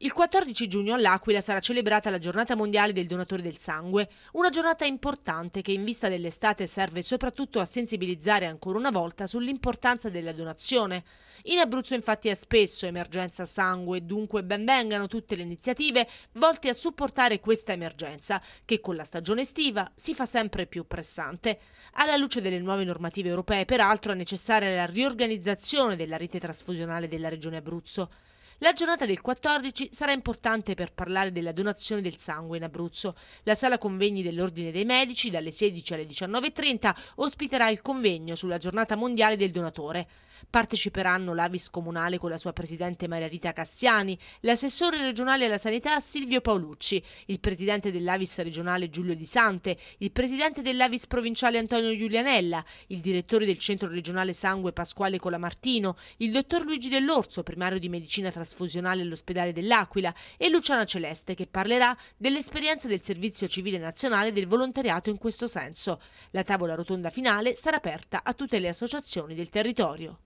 Il 14 giugno all'Aquila sarà celebrata la giornata mondiale del donatore del sangue, una giornata importante che in vista dell'estate serve soprattutto a sensibilizzare ancora una volta sull'importanza della donazione. In Abruzzo infatti è spesso emergenza sangue, dunque benvengano tutte le iniziative volte a supportare questa emergenza, che con la stagione estiva si fa sempre più pressante. Alla luce delle nuove normative europee peraltro è necessaria la riorganizzazione della rete trasfusionale della regione Abruzzo. La giornata del 14 sarà importante per parlare della donazione del sangue in Abruzzo. La sala convegni dell'Ordine dei Medici dalle 16 alle 19.30 ospiterà il convegno sulla giornata mondiale del donatore. Parteciperanno l'Avis Comunale con la sua presidente Maria Rita Cassiani, l'assessore regionale alla sanità Silvio Paolucci, il presidente dell'Avis regionale Giulio Di Sante, il presidente dell'Avis provinciale Antonio Giulianella, il direttore del centro regionale sangue Pasquale Colamartino, il dottor Luigi Dell'Orso, primario di medicina trasformata trasfusionale all'ospedale dell'Aquila e Luciana Celeste che parlerà dell'esperienza del servizio civile nazionale e del volontariato in questo senso. La tavola rotonda finale sarà aperta a tutte le associazioni del territorio.